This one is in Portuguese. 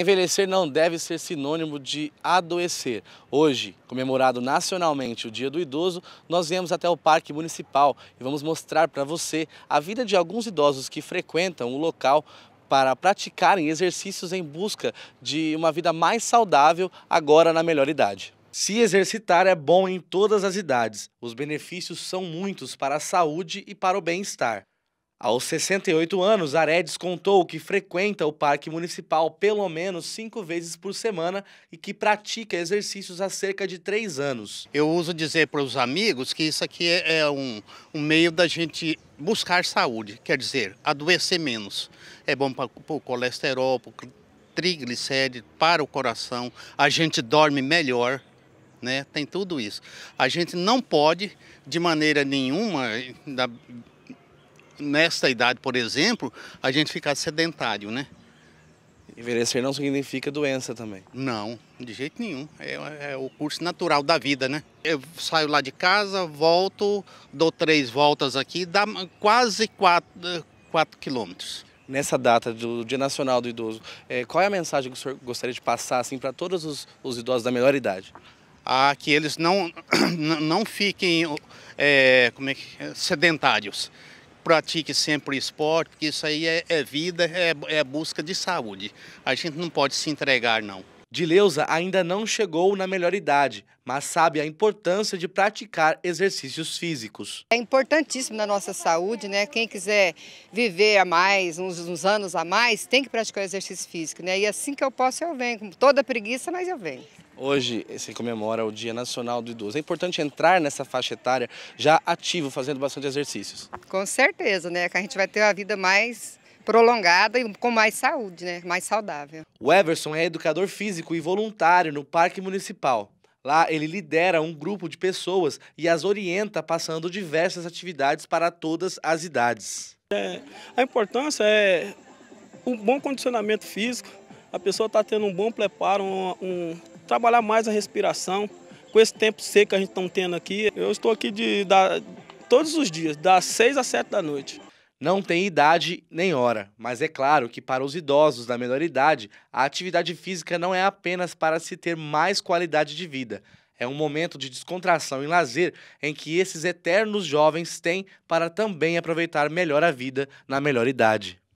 Envelhecer não deve ser sinônimo de adoecer. Hoje, comemorado nacionalmente o Dia do Idoso, nós viemos até o Parque Municipal e vamos mostrar para você a vida de alguns idosos que frequentam o local para praticarem exercícios em busca de uma vida mais saudável agora na melhor idade. Se exercitar é bom em todas as idades. Os benefícios são muitos para a saúde e para o bem-estar. Aos 68 anos, Aredes contou que frequenta o Parque Municipal pelo menos cinco vezes por semana e que pratica exercícios há cerca de três anos. Eu uso dizer para os amigos que isso aqui é, é um, um meio da gente buscar saúde, quer dizer, adoecer menos. É bom para o colesterol, para o triglicéride, para o coração, a gente dorme melhor. Né? Tem tudo isso. A gente não pode, de maneira nenhuma, da, nesta idade, por exemplo, a gente ficar sedentário, né? Envelhecer não significa doença também? Não, de jeito nenhum. É, é, o curso natural da vida, né? Eu saio lá de casa, volto, dou três voltas aqui, dá quase quatro, quatro quilômetros. Nessa data do Dia Nacional do Idoso, é, qual é a mensagem que o senhor gostaria de passar assim, para todos os, os, idosos da melhor idade? Ah, que eles não, não fiquem é, como é que, é, sedentários pratique sempre esporte, porque isso aí é, é vida, é, é busca de saúde. A gente não pode se entregar, não. Dileuza ainda não chegou na melhor idade, mas sabe a importância de praticar exercícios físicos. É importantíssimo na nossa saúde, né? Quem quiser viver a mais, uns, uns, anos a mais, tem que praticar exercício físico, né? E assim que eu posso, eu venho. Com toda preguiça, mas eu venho. Hoje se comemora o Dia Nacional do Idoso. É importante entrar nessa faixa etária já ativo, fazendo bastante exercícios. Com certeza, né? Que a gente vai ter uma vida mais prolongada e com mais saúde, né? Mais saudável. O Everson é educador físico e voluntário no Parque Municipal. Lá ele lidera um grupo de pessoas e as orienta passando diversas atividades para todas as idades. É, a importância é um bom condicionamento físico, a pessoa está tendo um bom preparo, um, um, trabalhar mais a respiração. Com esse tempo seco que a gente está tendo aqui, eu estou aqui de, da, todos os dias, das 6 às 7 da noite. Não tem idade nem hora, mas é claro que para os idosos da menor idade, a atividade física não é apenas para se ter mais qualidade de vida. É um momento de descontração e lazer em que esses eternos jovens têm para também aproveitar melhor a vida na melhor idade.